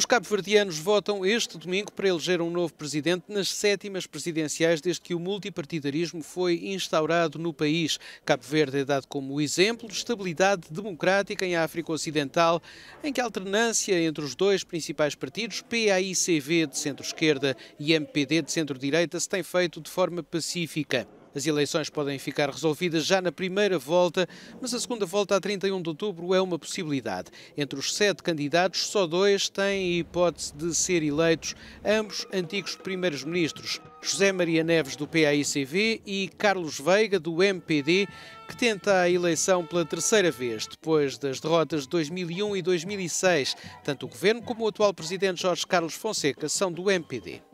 Os cabo-verdianos votam este domingo para eleger um novo presidente nas sétimas presidenciais desde que o multipartidarismo foi instaurado no país. Cabo Verde é dado como exemplo de estabilidade democrática em África Ocidental, em que a alternância entre os dois principais partidos, PAICV de centro-esquerda e MPD de centro-direita, se tem feito de forma pacífica. As eleições podem ficar resolvidas já na primeira volta, mas a segunda volta a 31 de outubro é uma possibilidade. Entre os sete candidatos, só dois têm a hipótese de ser eleitos, ambos antigos primeiros ministros. José Maria Neves, do PAICV, e Carlos Veiga, do MPD, que tenta a eleição pela terceira vez, depois das derrotas de 2001 e 2006. Tanto o governo como o atual presidente Jorge Carlos Fonseca são do MPD.